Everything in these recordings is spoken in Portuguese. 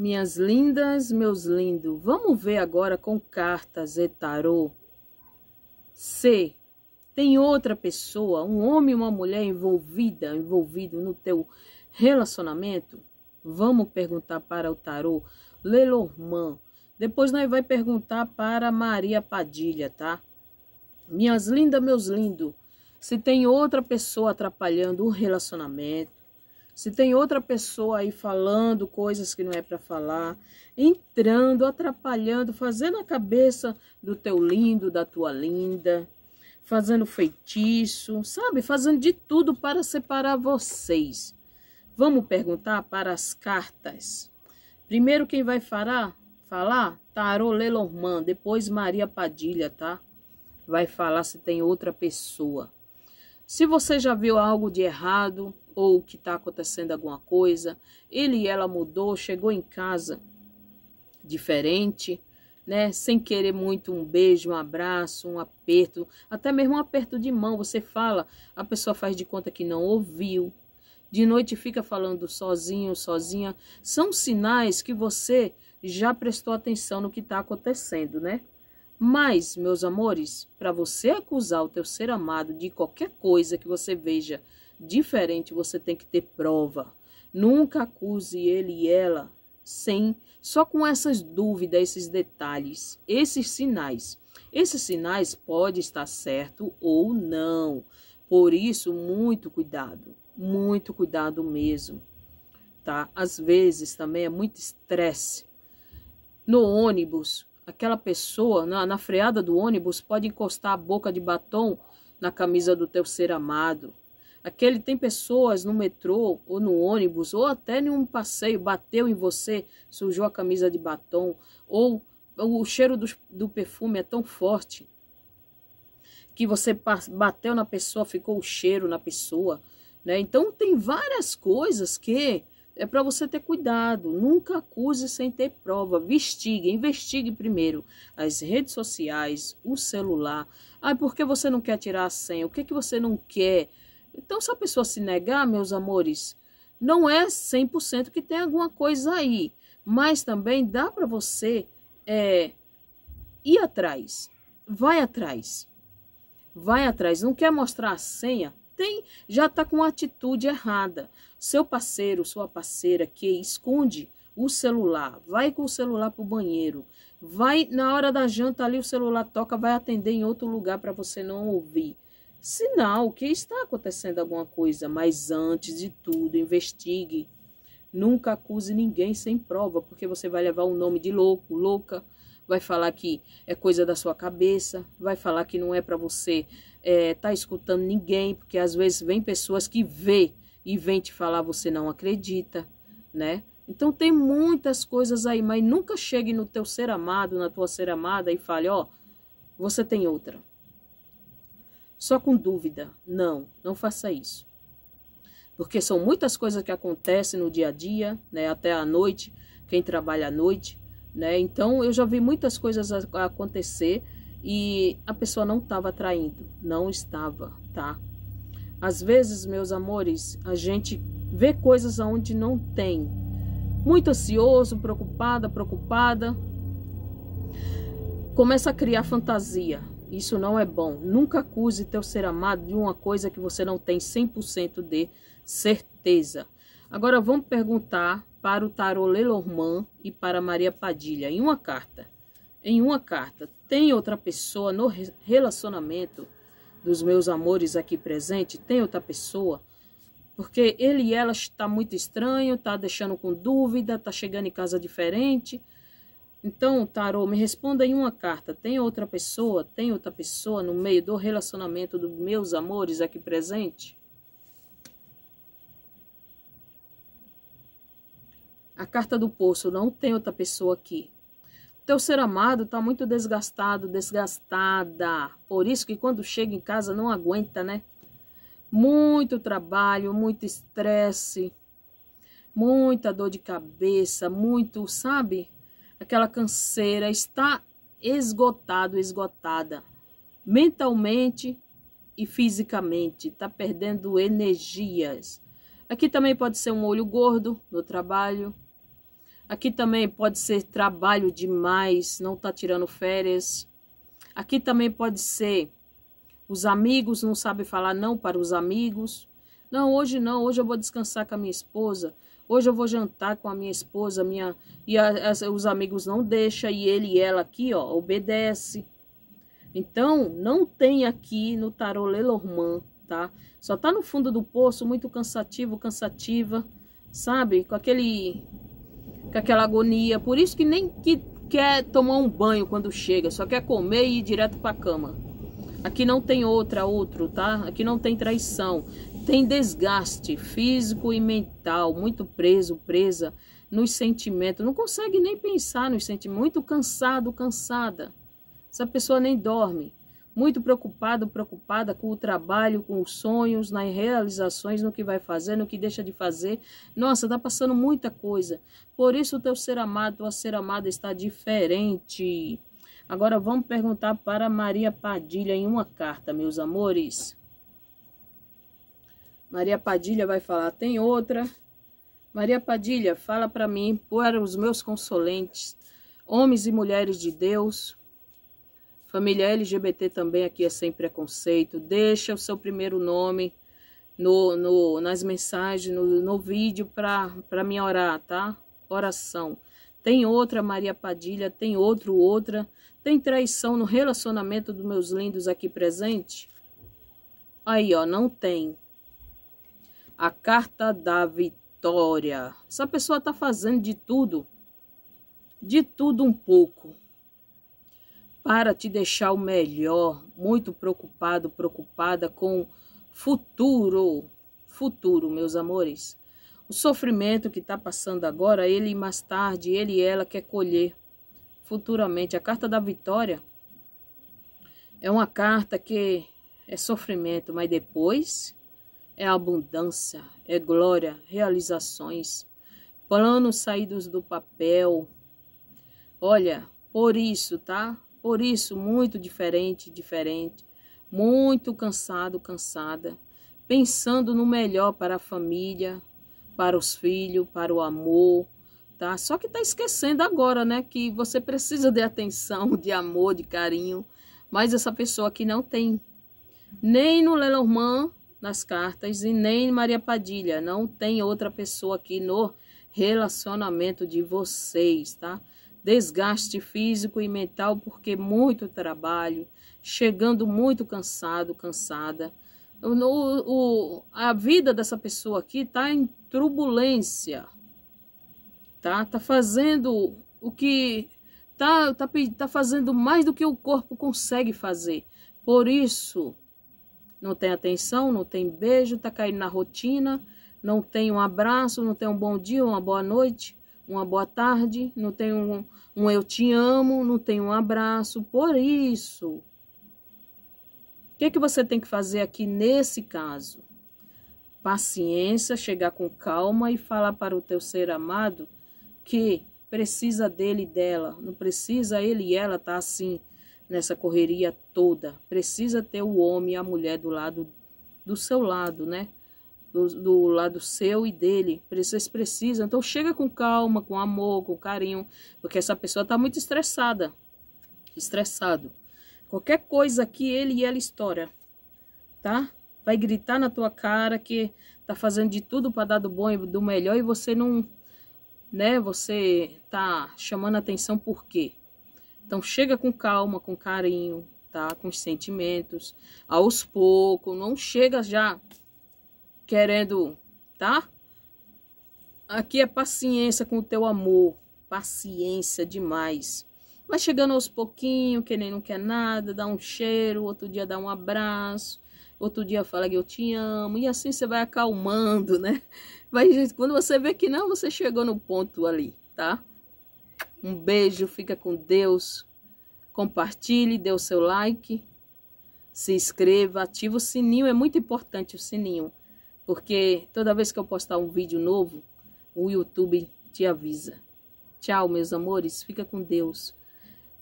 Minhas lindas, meus lindos, vamos ver agora com cartas e tarô. C. Tem outra pessoa, um homem ou uma mulher envolvida, envolvido no teu relacionamento? Vamos perguntar para o tarô Lenormand. Depois nós vai perguntar para Maria Padilha, tá? Minhas lindas, meus lindos, se tem outra pessoa atrapalhando o relacionamento, se tem outra pessoa aí falando coisas que não é para falar, entrando, atrapalhando, fazendo a cabeça do teu lindo, da tua linda, fazendo feitiço, sabe? Fazendo de tudo para separar vocês. Vamos perguntar para as cartas. Primeiro quem vai falar, falar, Tarô Lenormand, depois Maria Padilha, tá? Vai falar se tem outra pessoa. Se você já viu algo de errado, ou que está acontecendo alguma coisa. Ele e ela mudou, chegou em casa diferente, né? Sem querer muito um beijo, um abraço, um aperto, até mesmo um aperto de mão. Você fala, a pessoa faz de conta que não ouviu. De noite fica falando sozinho, sozinha. São sinais que você já prestou atenção no que está acontecendo, né? Mas, meus amores, para você acusar o teu ser amado de qualquer coisa que você veja diferente, você tem que ter prova. Nunca acuse ele e ela sem só com essas dúvidas, esses detalhes, esses sinais. Esses sinais pode estar certo ou não. Por isso, muito cuidado, muito cuidado mesmo, tá? Às vezes também é muito estresse. No ônibus, aquela pessoa na, na freada do ônibus pode encostar a boca de batom na camisa do teu ser amado. Aquele tem pessoas no metrô ou no ônibus ou até em um passeio bateu em você, sujou a camisa de batom ou o cheiro do, do perfume é tão forte que você bateu na pessoa, ficou o cheiro na pessoa, né? Então tem várias coisas que é para você ter cuidado, nunca acuse sem ter prova, investigue, investigue primeiro as redes sociais, o celular. Ah, por que você não quer tirar a senha? O que que você não quer? Então, se a pessoa se negar, meus amores, não é 100% que tem alguma coisa aí, mas também dá para você é, ir atrás, vai atrás, vai atrás. Não quer mostrar a senha? Tem, já está com atitude errada. Seu parceiro, sua parceira que esconde o celular, vai com o celular para o banheiro, vai na hora da janta ali o celular toca, vai atender em outro lugar para você não ouvir. Sinal que está acontecendo alguma coisa, mas antes de tudo, investigue. Nunca acuse ninguém sem prova, porque você vai levar o nome de louco, louca, vai falar que é coisa da sua cabeça, vai falar que não é para você é, tá escutando ninguém, porque às vezes vem pessoas que vê e vem te falar você não acredita, né? Então tem muitas coisas aí, mas nunca chegue no teu ser amado, na tua ser amada e fale, ó, oh, você tem outra só com dúvida. Não, não faça isso. Porque são muitas coisas que acontecem no dia a dia, né, até à noite, quem trabalha à noite, né? Então eu já vi muitas coisas acontecer e a pessoa não estava traindo, não estava, tá? Às vezes, meus amores, a gente vê coisas onde não tem. Muito ansioso, preocupada, preocupada, começa a criar fantasia, isso não é bom. Nunca acuse teu ser amado de uma coisa que você não tem 100% de certeza. Agora vamos perguntar para o tarô Lelormand e para Maria Padilha em uma carta. Em uma carta, tem outra pessoa no relacionamento dos meus amores aqui presente? Tem outra pessoa? Porque ele e ela está muito estranho, está deixando com dúvida, está chegando em casa diferente então, Tarô, me responda em uma carta. Tem outra pessoa? Tem outra pessoa no meio do relacionamento dos meus amores aqui presente? A carta do poço, não tem outra pessoa aqui. teu ser amado está muito desgastado, desgastada. Por isso que quando chega em casa não aguenta, né? Muito trabalho, muito estresse, muita dor de cabeça, muito, sabe? aquela canseira, está esgotado, esgotada, mentalmente e fisicamente, está perdendo energias. Aqui também pode ser um olho gordo no trabalho. Aqui também pode ser trabalho demais, não está tirando férias. Aqui também pode ser os amigos não sabe falar não para os amigos. Não, hoje não, hoje eu vou descansar com a minha esposa. Hoje eu vou jantar com a minha esposa, minha e a, a, os amigos não deixam e ele e ela aqui, ó, obedece. Então, não tem aqui no tarô Lenormand, tá? Só tá no fundo do poço, muito cansativo, cansativa, sabe? Com aquele com aquela agonia, por isso que nem que quer tomar um banho quando chega, só quer comer e ir direto para cama. Aqui não tem outra, outro, tá? Aqui não tem traição tem desgaste físico e mental, muito preso, presa nos sentimentos, não consegue nem pensar nos sentimentos, muito cansado, cansada. Essa pessoa nem dorme, muito preocupado, preocupada com o trabalho, com os sonhos, nas realizações, no que vai fazer, no que deixa de fazer. Nossa, está passando muita coisa. Por isso o teu ser amado, tua ser amada está diferente. Agora vamos perguntar para Maria Padilha em uma carta, meus amores. Maria Padilha vai falar, tem outra. Maria Padilha, fala para mim, para os meus consolentes, homens e mulheres de Deus, família LGBT também aqui é sem preconceito, deixa o seu primeiro nome no, no nas mensagens, no, no vídeo para me orar, tá? Oração. Tem outra Maria Padilha, tem outro, outra. Tem traição no relacionamento dos meus lindos aqui presente? Aí, ó, não tem a carta da vitória. Essa pessoa está fazendo de tudo, de tudo um pouco, para te deixar o melhor, muito preocupado, preocupada com futuro, futuro, meus amores. O sofrimento que está passando agora, ele mais tarde, ele e ela quer colher futuramente. A carta da vitória é uma carta que é sofrimento, mas depois é abundância, é glória, realizações, planos saídos do papel. Olha, por isso, tá? Por isso, muito diferente, diferente, muito cansado, cansada, pensando no melhor para a família, para os filhos, para o amor, tá? Só que tá esquecendo agora, né, que você precisa de atenção, de amor, de carinho, mas essa pessoa aqui não tem nem no Lenormand nas cartas e nem Maria Padilha. Não tem outra pessoa aqui no relacionamento de vocês, tá? Desgaste físico e mental porque muito trabalho, chegando muito cansado, cansada. O, o, a vida dessa pessoa aqui tá em turbulência, tá? Tá fazendo o que tá, tá, tá fazendo mais do que o corpo consegue fazer. Por isso, não tem atenção, não tem beijo, está caindo na rotina, não tem um abraço, não tem um bom dia, uma boa noite, uma boa tarde, não tem um, um eu te amo, não tem um abraço. Por isso, o que, é que você tem que fazer aqui nesse caso? Paciência, chegar com calma e falar para o teu ser amado que precisa dele e dela, não precisa ele e ela tá assim, nessa correria toda. Precisa ter o homem e a mulher do lado do seu lado, né? Do, do, lado seu e dele. Vocês precisam. Então chega com calma, com amor, com carinho, porque essa pessoa está muito estressada. Estressado. Qualquer coisa que ele e ela estoura, tá? Vai gritar na tua cara que tá fazendo de tudo para dar do bom e do melhor e você não, né? Você tá chamando atenção por quê? Então chega com calma, com carinho, tá? Com os sentimentos, aos poucos, não chega já querendo, tá? Aqui é paciência com o teu amor, paciência demais. Mas chegando aos pouquinhos, que nem não quer nada, dá um cheiro, outro dia dá um abraço, outro dia fala que eu te amo, e assim você vai acalmando, né? Mas quando você vê que não, você chegou no ponto ali, tá? Um beijo, fica com Deus. Compartilhe, dê o seu like, se inscreva, ative o sininho, é muito importante o sininho, porque toda vez que eu postar um vídeo novo, o YouTube te avisa. Tchau, meus amores, fica com Deus.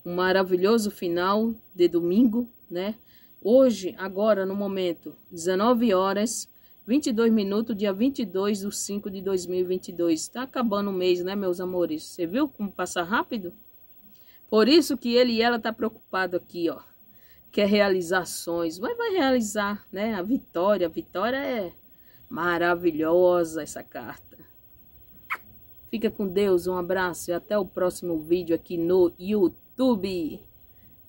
Um maravilhoso final de domingo, né? Hoje, agora, no momento, 19 horas 22 minutos, dia 22 de 5 de 2022. Está acabando o mês, né, meus amores? Você viu como passa rápido? Por isso que ele e ela tá preocupado aqui, ó. Quer realizar sonhos, mas vai realizar, né? A vitória, a vitória é maravilhosa essa carta. Fica com Deus, um abraço e até o próximo vídeo aqui no YouTube.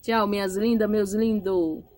Tchau, minhas lindas, meus lindos.